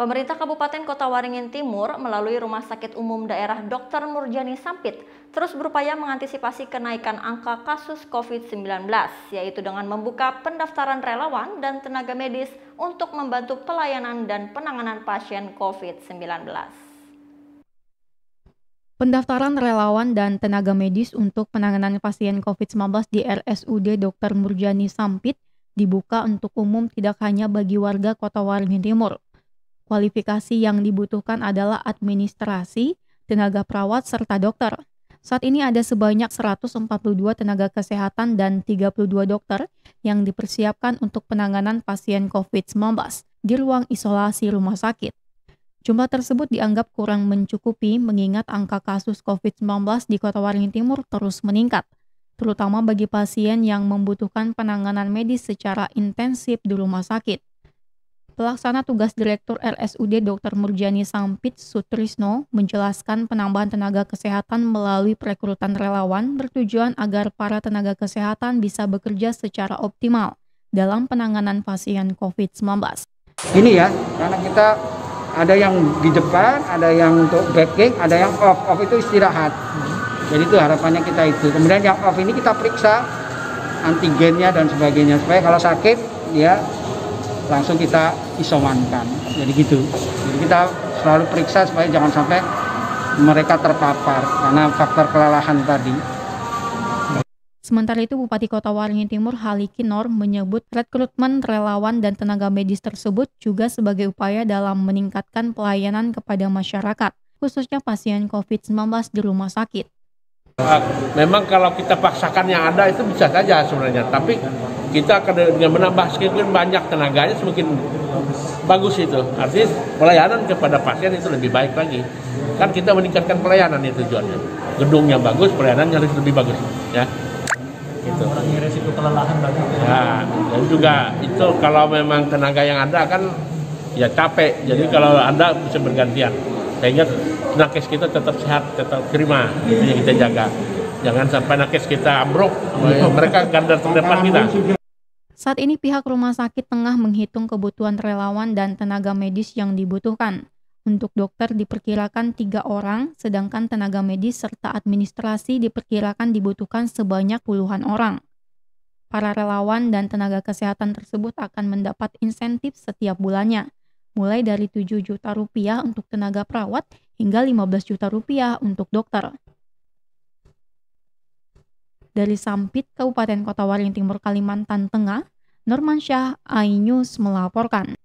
Pemerintah Kabupaten Kota Waringin Timur melalui Rumah Sakit Umum Daerah Dr. Murjani Sampit terus berupaya mengantisipasi kenaikan angka kasus COVID-19, yaitu dengan membuka pendaftaran relawan dan tenaga medis untuk membantu pelayanan dan penanganan pasien COVID-19. Pendaftaran relawan dan tenaga medis untuk penanganan pasien COVID-19 di RSUD Dr. Murjani Sampit dibuka untuk umum tidak hanya bagi warga Kota Waringin Timur, Kualifikasi yang dibutuhkan adalah administrasi, tenaga perawat, serta dokter. Saat ini ada sebanyak 142 tenaga kesehatan dan 32 dokter yang dipersiapkan untuk penanganan pasien COVID-19 di ruang isolasi rumah sakit. Jumlah tersebut dianggap kurang mencukupi mengingat angka kasus COVID-19 di Kota Waringin Timur terus meningkat, terutama bagi pasien yang membutuhkan penanganan medis secara intensif di rumah sakit. Pelaksana tugas Direktur RSUD Dr. Murjani Sampit Sutrisno menjelaskan penambahan tenaga kesehatan melalui perekrutan relawan bertujuan agar para tenaga kesehatan bisa bekerja secara optimal dalam penanganan pasien COVID-19. Ini ya, karena kita ada yang di depan, ada yang untuk backing, ada yang off. Off itu istirahat. Jadi itu harapannya kita itu. Kemudian yang off ini kita periksa antigennya dan sebagainya supaya kalau sakit ya langsung kita isomankan Jadi gitu. Jadi kita selalu periksa supaya jangan sampai mereka terpapar karena faktor kelelahan tadi. Sementara itu, Bupati Kota Waringin Timur Halikinor menyebut rekrutmen relawan dan tenaga medis tersebut juga sebagai upaya dalam meningkatkan pelayanan kepada masyarakat, khususnya pasien COVID-19 di rumah sakit. Ah, memang kalau kita paksakan yang ada itu bisa saja sebenarnya, tapi kita akan dengan menambah semakin kan banyak tenaganya semakin bagus itu artinya pelayanan kepada pasien itu lebih baik lagi kan kita meningkatkan pelayanan itu tujuannya yang bagus pelayanan harus lebih bagus ya itu orang yang resiko kelelahan bagus ya dan juga itu kalau memang tenaga yang ada kan ya capek jadi ya. kalau anda bisa bergantian sehingga nakes kita tetap sehat tetap terima itu yang kita jaga jangan sampai nakes kita ambruk oh, iya. mereka ganda terdepan kita saat ini pihak rumah sakit tengah menghitung kebutuhan relawan dan tenaga medis yang dibutuhkan. Untuk dokter diperkirakan tiga orang, sedangkan tenaga medis serta administrasi diperkirakan dibutuhkan sebanyak puluhan orang. Para relawan dan tenaga kesehatan tersebut akan mendapat insentif setiap bulannya, mulai dari 7 juta rupiah untuk tenaga perawat hingga 15 juta rupiah untuk dokter dari Sampit, Kabupaten Kota Waringin Timur, Kalimantan Tengah, Norman Syah Ainyus melaporkan.